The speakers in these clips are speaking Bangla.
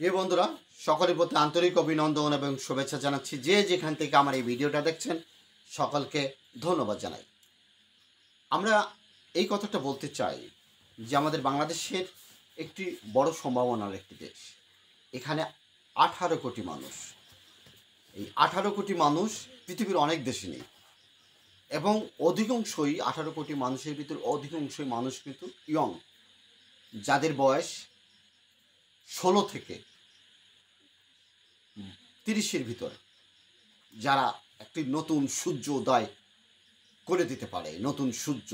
প্রিয় বন্ধুরা সকলের প্রতি আন্তরিক অভিনন্দন এবং শুভেচ্ছা জানাচ্ছি যে যেখান থেকে আমার এই ভিডিওটা দেখছেন সকলকে ধন্যবাদ জানাই আমরা এই কথাটা বলতে চাই যে আমাদের বাংলাদেশের একটি বড় সম্ভাবনার একটি দেশ এখানে আঠারো কোটি মানুষ এই আঠারো কোটি মানুষ পৃথিবীর অনেক দেশে নেই এবং অধিকাংশই আঠারো কোটি মানুষের ভিতর অধিকাংশই মানুষ কিন্তু ইয়ং যাদের বয়স ষোলো থেকে তিরিশের ভিতরে যারা একটি নতুন সূর্য উদয় করে দিতে পারে নতুন সূর্য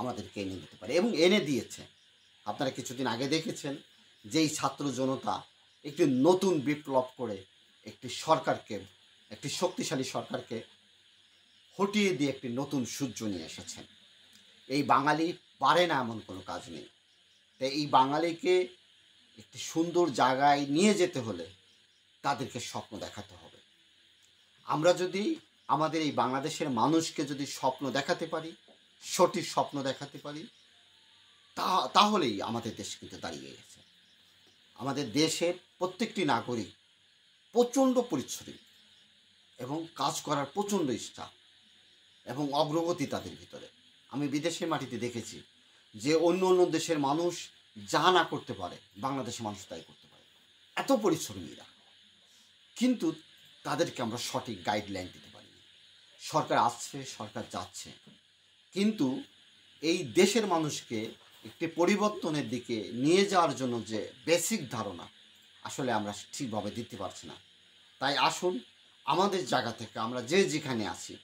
আমাদেরকে এনে দিতে পারে এবং এনে দিয়েছে আপনারা কিছুদিন আগে দেখেছেন যেই ছাত্র জনতা একটি নতুন বিপ্লব করে একটি সরকারকে একটি শক্তিশালী সরকারকে হটিয়ে দিয়ে একটি নতুন সূর্য নিয়ে এসেছেন এই বাঙালি পারে না এমন কোনো কাজ নেই তাই এই বাঙালিকে একটি সুন্দর জায়গায় নিয়ে যেতে হলে তাদেরকে স্বপ্ন দেখাতে হবে আমরা যদি আমাদের এই বাংলাদেশের মানুষকে যদি স্বপ্ন দেখাতে পারি সঠিক স্বপ্ন দেখাতে পারি তা তাহলেই আমাদের দেশ কিন্তু দাঁড়িয়ে গেছে আমাদের দেশের প্রত্যেকটি নাগরিক প্রচণ্ড পরিশ্রমী এবং কাজ করার প্রচণ্ড ইচ্ছা এবং অগ্রগতি তাদের ভিতরে আমি বিদেশের মাটিতে দেখেছি যে অন্য অন্য দেশের মানুষ যা না করতে পারে বাংলাদেশের মানুষ তাই করতে পারে এত পরিশ্রমীরা কিন্তু তাদেরকে আমরা সঠিক গাইডলাইন দিতে পারি সরকার আসছে সরকার যাচ্ছে কিন্তু এই দেশের মানুষকে একটি পরিবর্তনের দিকে নিয়ে যাওয়ার জন্য যে বেসিক ধারণা আসলে আমরা ঠিকভাবে দিতে পারছি না তাই আসুন আমাদের জায়গা থেকে আমরা যে যেখানে আছি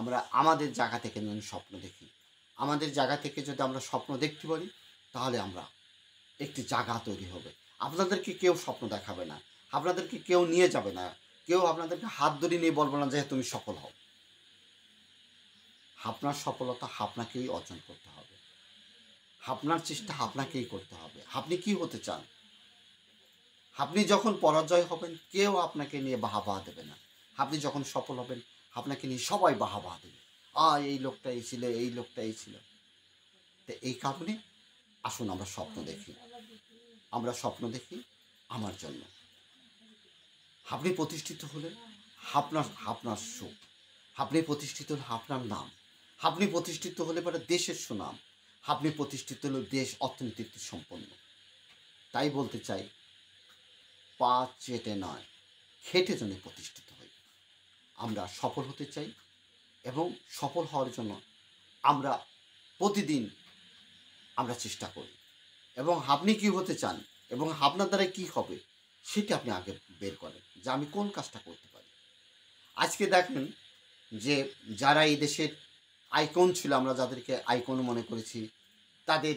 আমরা আমাদের জায়গা থেকে যেন স্বপ্ন দেখি আমাদের জায়গা থেকে যদি আমরা স্বপ্ন দেখতে পারি তাহলে আমরা একটি জায়গা তৈরি হবে আপনাদেরকে কেউ স্বপ্ন দেখাবে না আপনাদেরকে কেউ নিয়ে যাবে না কেউ আপনাদেরকে হাত ধরি নিয়ে বলবো না যে তুমি সফল হও আপনার সফলতা আপনাকেই অর্জন করতে হবে আপনার চেষ্টা আপনাকেই করতে হবে আপনি কি হতে চান আপনি যখন পরাজয় হবেন কেউ আপনাকে নিয়ে বাহাবা দেবে না আপনি যখন সফল হবেন আপনাকে নিয়ে সবাই বাহাবা দেবে আ এই লোকটা এই ছিল এই লোকটা এই ছিল তো এই কারণে আসুন আমরা স্বপ্ন দেখি আমরা স্বপ্ন দেখি আমার জন্য আপনি প্রতিষ্ঠিত হলেন আপনার আপনার সুখ আপনি প্রতিষ্ঠিত হলে আপনার নাম আপনি প্রতিষ্ঠিত হলে পরে দেশের সুনাম আপনি প্রতিষ্ঠিত হলে দেশ অর্থনীতিতে সম্পন্ন তাই বলতে চাই পা চেটে নয় খেটে জন্য প্রতিষ্ঠিত হই আমরা সফল হতে চাই এবং সফল হওয়ার জন্য আমরা প্রতিদিন আমরা চেষ্টা করি এবং আপনি কি হতে চান এবং আপনার দ্বারা কি হবে সেটা আপনি আগে বের করেন যে আমি কোন কাজটা করতে পারি আজকে দেখেন যে যারা এই দেশের আইকন ছিল আমরা যাদেরকে আইকন মনে করেছি তাদের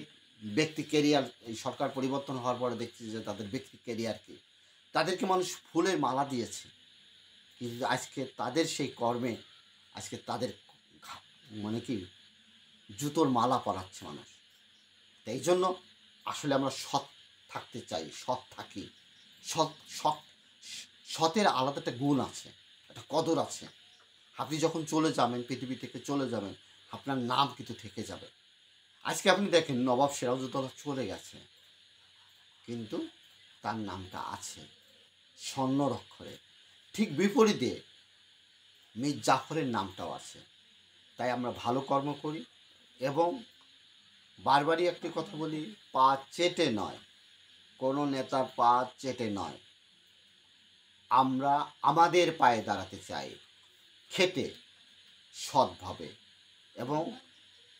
ব্যক্তি কেরিয়ার এই সরকার পরিবর্তন হওয়ার পরে দেখছি যে তাদের ব্যক্তি কেরিয়ারকে তাদেরকে মানুষ ফুলের মালা দিয়েছে কিন্তু আজকে তাদের সেই কর্মে আজকে তাদের মানে কি জুতোর মালা পরাচ্ছে মানুষ তাই জন্য আসলে আমরা সৎ থাকতে চাই সৎ থাকি সৎ সৎ সতের আলাদা একটা গুণ আছে একটা কদর আছে আপনি যখন চলে যাবেন পৃথিবী থেকে চলে যাবেন আপনার নাম কিন্তু থেকে যাবে আজকে আপনি দেখেন নবাব সিরাজউদ্দৌলা চলে গেছে কিন্তু তার নামটা আছে স্বর্ণরক্ষরে ঠিক বিপরীতে মীর জাফরের নামটাও আছে তাই আমরা ভালো কর্ম করি এবং বারবারই একটি কথা বলি পা চেটে নয় কোনো নেতার পা চেটে নয় আমরা আমাদের পায়ে দাঁড়াতে চাই খেতে সৎভাবে এবং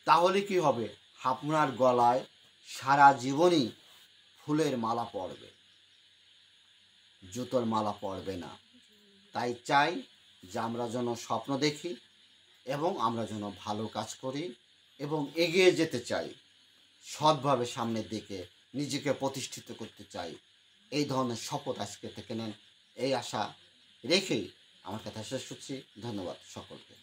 তাহলে কি হবে আপনার গলায় সারা জীবনই ফুলের মালা পড়বে জুতোর মালা পড়বে না তাই চাই যে আমরা যেন স্বপ্ন দেখি এবং আমরা যেন ভালো কাজ করি এবং এগিয়ে যেতে চাই সৎভাবে সামনের দিকে নিজেকে প্রতিষ্ঠিত করতে চাই এই ধরনের শপথ আজকে থেকে নেন এই আশা রেখেই আমার কথা শেষ করছি ধন্যবাদ সকলকে